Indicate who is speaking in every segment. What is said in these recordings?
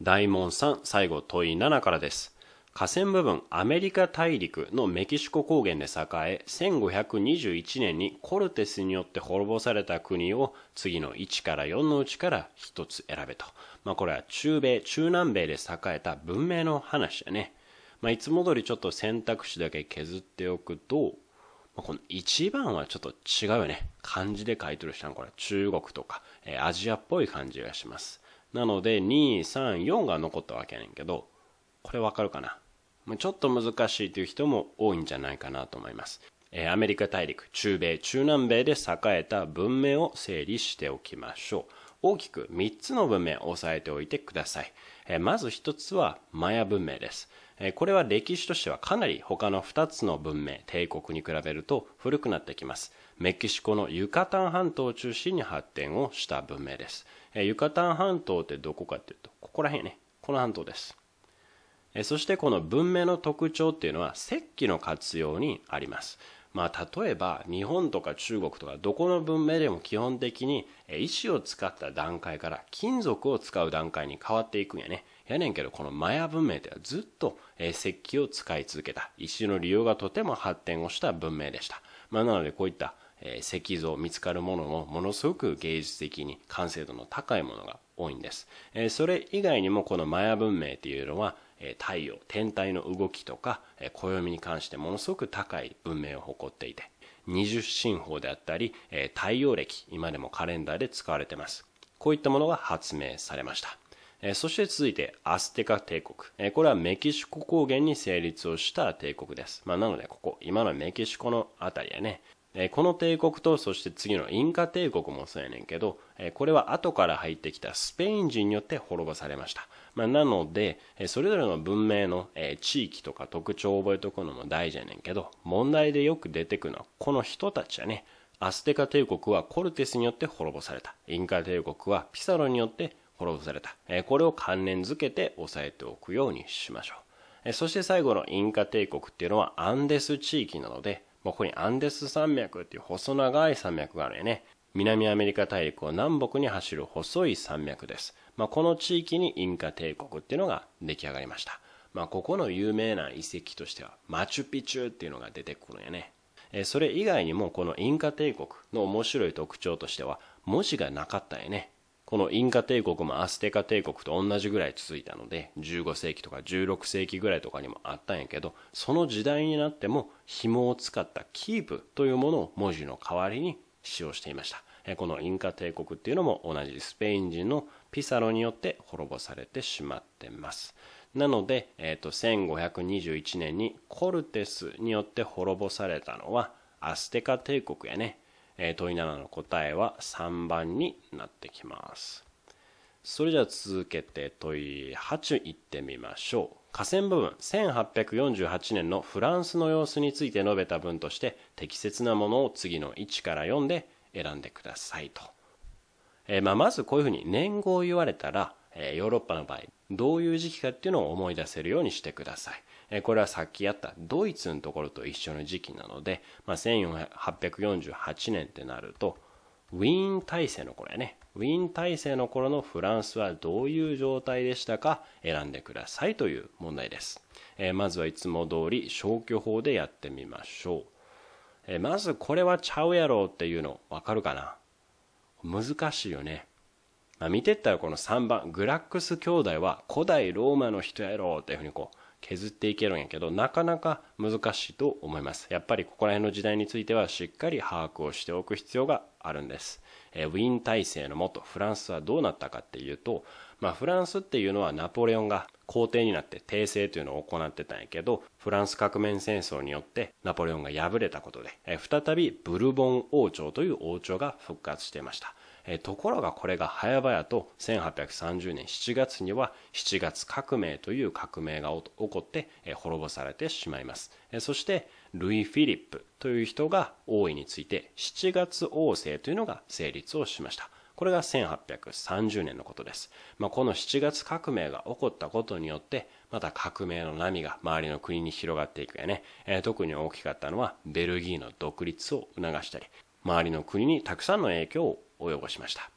Speaker 1: 大門さん、最後問い7からです。河川部分アメリカ大陸のメキシコ高原で栄え1521年にコルテスによって滅ぼされた国を次の1から4のうちから1つ選べと、まあ、これは中米中南米で栄えた文明の話だね、まあ、いつも通りちょっと選択肢だけ削っておくと、まあ、この1番はちょっと違うよね漢字で書いてる人はこれ中国とか、えー、アジアっぽい感じがしますなので、2、3、4が残ったわけやねんけど、これわかるかなちょっと難しいという人も多いんじゃないかなと思います。えー、アメリカ大陸、中米、中南米で栄えた文明を整理しておきましょう。大きく3つの文明を押さえておいてください。まず1つはマヤ文明です。これは歴史としてはかなり他の2つの文明、帝国に比べると古くなってきます。メキシコのユカタン半島を中心に発展をした文明です。ユカタン半島ってどこかっていうと、ここら辺ね、この半島です。そしてこの文明の特徴っていうのは石器の活用にあります。まあ、例えば日本とか中国とかどこの文明でも基本的に石を使った段階から金属を使う段階に変わっていくんやねやねんけどこのマヤ文明ではずっと石器を使い続けた石の利用がとても発展をした文明でした、まあ、なのでこういった石像見つかるものもものすごく芸術的に完成度の高いものが多いんですそれ以外にもこのマヤ文明っていうのは太陽天体の動きとか暦に関してものすごく高い文明を誇っていて二十進法であったり太陽暦今でもカレンダーで使われてますこういったものが発明されましたそして続いてアステカ帝国これはメキシコ高原に成立をした帝国です、まあ、なのでここ今のメキシコの辺りやねこの帝国とそして次のインカ帝国もそうやねんけどこれは後から入ってきたスペイン人によって滅ぼされましたまあ、なので、それぞれの文明の地域とか特徴を覚えておくのも大事やねんけど、問題でよく出てくのはこの人たちやね。アステカ帝国はコルテスによって滅ぼされた。インカ帝国はピサロによって滅ぼされた。これを関連づけて押さえておくようにしましょう。そして最後のインカ帝国っていうのはアンデス地域なので、ここにアンデス山脈っていう細長い山脈があるよね。南アメリカ大陸を南北に走る細い山脈です、まあ、この地域にインカ帝国っていうのが出来上がりました、まあ、ここの有名な遺跡としてはマチュピチュっていうのが出てくるんやねそれ以外にもこのインカ帝国の面白い特徴としては文字がなかったんやねこのインカ帝国もアステカ帝国と同じぐらい続いたので15世紀とか16世紀ぐらいとかにもあったんやけどその時代になっても紐を使ったキープというものを文字の代わりに使用していましたこのインカ帝国っていうのも同じスペイン人のピサロによって滅ぼされてしまってます。なので、えっ、ー、と、1521年にコルテスによって滅ぼされたのはアステカ帝国やね。えー、問い7の答えは3番になってきます。それじゃあ続けて問い8行ってみましょう。河川部分1848年のフランスの様子について述べた文として適切なものを次の1から読んで選んでくださいと。えー、まあ、まずこういうふうに年号を言われたら、えー、ヨーロッパの場合、どういう時期かっていうのを思い出せるようにしてください。えー、これはさっきやったドイツのところと一緒の時期なので、まあ、1848年ってなると、ウィーン体制の頃やね。ウィーン体制の頃のフランスはどういう状態でしたか選んでくださいという問題です。えまずはいつも通り消去法でやってみましょう。えまずこれはちゃうやろっていうのわかるかな難しいよね。まあ、見てったらこの3番、グラックス兄弟は古代ローマの人やろっていうふうにこう削っていけるんやけど、なかなか難しいと思います。やっぱりここら辺の時代についてはしっかり把握をしておく必要があるんです。えウィーン体制のもとフランスはどうなったかっていうと、まあ、フランスっていうのはナポレオンが皇帝になって帝政というのを行ってたんやけど、フランス革命戦争によってナポレオンが敗れたことで、え再びブルボン王朝という王朝が復活していました。えところがこれが早々と1830年7月には7月革命という革命が起こって、え滅ぼされてしまいます。えそして、ルイ・フィリップという人が王位について7月王政というのが成立をしました。これが1830年のことです。まあ、この7月革命が起こったことによって、また革命の波が周りの国に広がっていくよね。えー、特に大きかったのはベルギーの独立を促したり、周りの国にたくさんの影響を及ぼしました。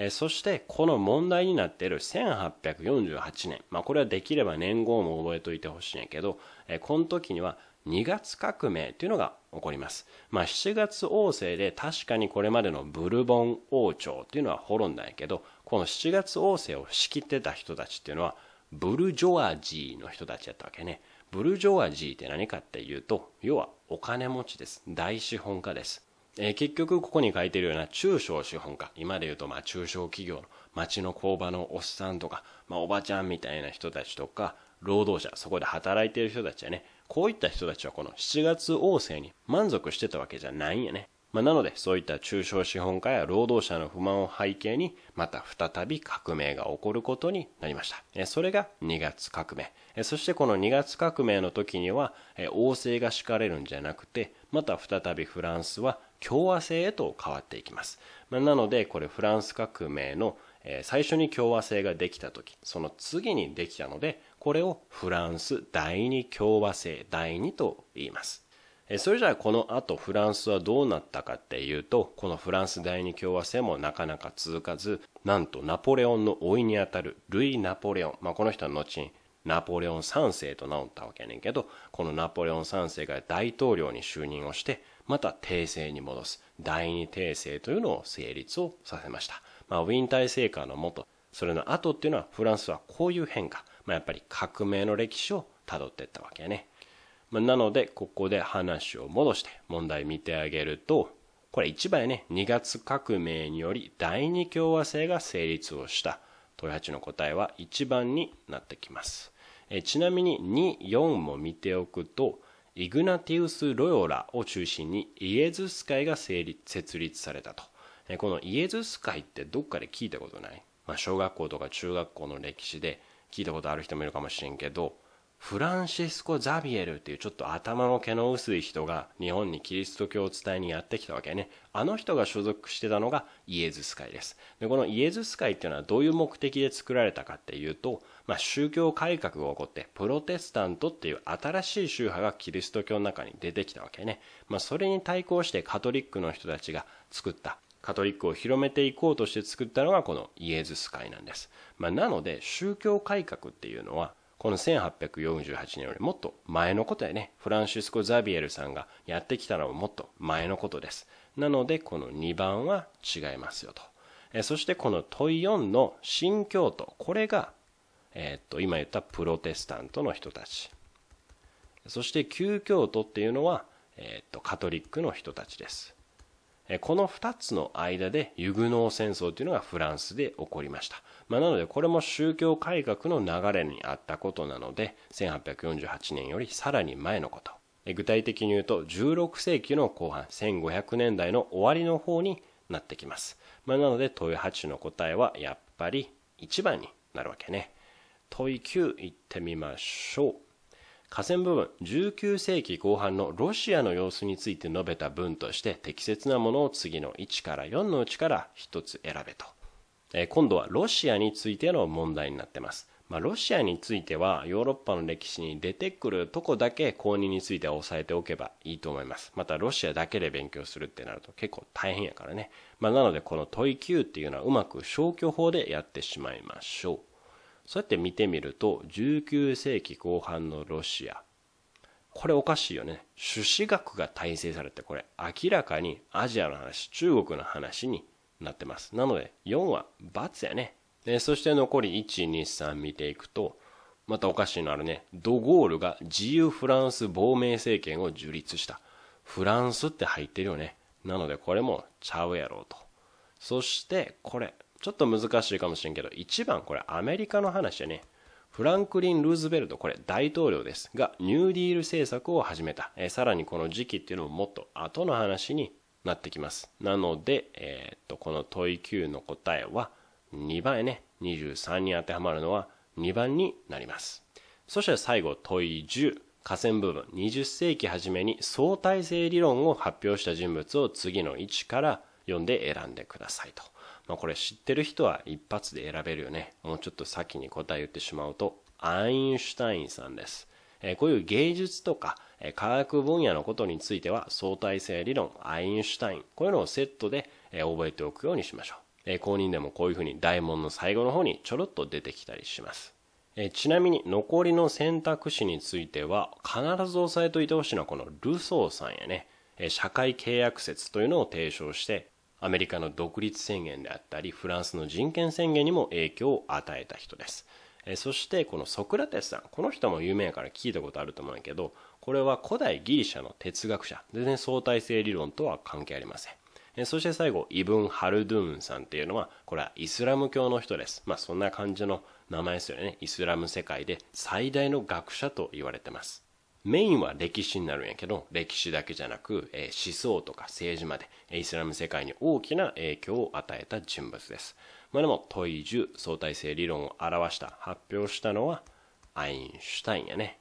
Speaker 1: えそしてこの問題になっている1848年、まあ、これはできれば年号も覚えといてほしいんやけど、えこの時には2月革命というのが起こります。まあ、7月王政で確かにこれまでのブルボン王朝というのは滅んだんやけど、この7月王政を仕切ってた人たちっていうのは、ブルジョワジーの人たちやったわけね。ブルジョワジーって何かっていうと、要はお金持ちです。大資本家です。えー、結局ここに書いてるような中小資本家、今で言うとまあ中小企業の町の工場のおっさんとか、まあ、おばちゃんみたいな人たちとか、労働者、そこで働いてる人たちやね、こういった人たちはこの7月王政に満足してたわけじゃないんやね。まあ、なので、そういった中小資本家や労働者の不満を背景に、また再び革命が起こることになりました。えそれが2月革命え。そしてこの2月革命の時には、え王政が敷かれるんじゃなくて、また再びフランスは共和制へと変わっていきます。まあ、なので、これフランス革命の最初に共和制ができた時、その次にできたので、これをフランス第二共和制第二と言います。それじゃあこの後フランスはどうなったかっていうと、このフランス第二共和制もなかなか続かず、なんとナポレオンの甥いにあたるルイ・ナポレオン、まあ、この人は後にナポレオン3世と名乗ったわけやねんけど、このナポレオン3世が大統領に就任をして、また帝政に戻す第二帝政というのを成立をさせました。まあ、ウィン体制下のもと、それの後っていうのはフランスはこういう変化、まあ、やっぱり革命の歴史をたどっていったわけやね。まあ、なので、ここで話を戻して問題見てあげると、これ一番やね、2月革命により第二共和制が成立をした。豊八の答えは1番になってきます。えちなみに2、4も見ておくと、イグナティウス・ロヨラを中心にイエズス会が成立設立されたと。えこのイエズス会ってどっかで聞いたことない、まあ、小学校とか中学校の歴史で聞いたことある人もいるかもしれんけど、フランシスコ・ザビエルっていうちょっと頭の毛の薄い人が日本にキリスト教を伝えにやってきたわけね。あの人が所属してたのがイエズス会です。で、このイエズス会っていうのはどういう目的で作られたかっていうと、まあ、宗教改革が起こってプロテスタントっていう新しい宗派がキリスト教の中に出てきたわけね。まあ、それに対抗してカトリックの人たちが作ったカトリックを広めていこうとして作ったのがこのイエズス会なんです。まあ、なので宗教改革っていうのはこの1848年よりもっと前のことやね。フランシスコ・ザビエルさんがやってきたのはもっと前のことです。なので、この2番は違いますよと。えそしてこの問4の新教徒。これが、えー、っと、今言ったプロテスタントの人たち。そして旧教徒っていうのは、えー、っと、カトリックの人たちです。この2つの間でユグノー戦争というのがフランスで起こりました。まあ、なのでこれも宗教改革の流れにあったことなので、1848年よりさらに前のこと。具体的に言うと16世紀の後半、1500年代の終わりの方になってきます。まあ、なので問い8の答えはやっぱり1番になるわけね。問い9いってみましょう。下線部分19世紀後半のロシアの様子について述べた文として適切なものを次の1から4のうちから1つ選べと、えー、今度はロシアについての問題になってます、まあ、ロシアについてはヨーロッパの歴史に出てくるとこだけ公認については押さえておけばいいと思いますまたロシアだけで勉強するってなると結構大変やからね、まあ、なのでこの問い9っていうのはうまく消去法でやってしまいましょうそうやって見てみると、19世紀後半のロシア。これおかしいよね。朱子学が体制されて、これ明らかにアジアの話、中国の話になってます。なので、4は×やね。で、そして残り1、2、3見ていくと、またおかしいのあるね。ドゴールが自由フランス亡命政権を樹立した。フランスって入ってるよね。なのでこれもちゃうやろうと。そして、これ、ちょっと難しいかもしれんけど、1番、これアメリカの話でね。フランクリン・ルーズベルト、これ大統領ですが、ニューディール政策を始めた。えー、さらにこの時期っていうのももっと後の話になってきます。なので、えー、っと、この問い9の答えは2番へね。23に当てはまるのは2番になります。そして最後、問い10。河川部分。20世紀初めに相対性理論を発表した人物を次の位置から読んで選んでくださいと。まあ、これ知ってる人は一発で選べるよね。もうちょっと先に答え言ってしまうと、アインシュタインさんです。えこういう芸術とか、え科学分野のことについては相対性理論、アインシュタイン、こういうのをセットで、え覚えておくようにしましょう。え公認でもこういうふうに大門の最後の方にちょろっと出てきたりします。えちなみに残りの選択肢については必ず押さえといてほしいのはこのルソーさんやね、え社会契約説というのを提唱してアメリカの独立宣言であったり、フランスの人権宣言にも影響を与えた人です。えそしてこのソクラテスさんこの人も有名やから聞いたことあると思うんやけどこれは古代ギリシャの哲学者全然、ね、相対性理論とは関係ありませんえそして最後イブン・ハルドゥーンさんっていうのはこれはイスラム教の人ですまあそんな感じの名前ですよねイスラム世界で最大の学者と言われてますメインは歴史になるんやけど、歴史だけじゃなく、え思想とか政治まで、イスラム世界に大きな影響を与えた人物です。まあ、でも、問い10相対性理論を表した、発表したのは、アインシュタインやね。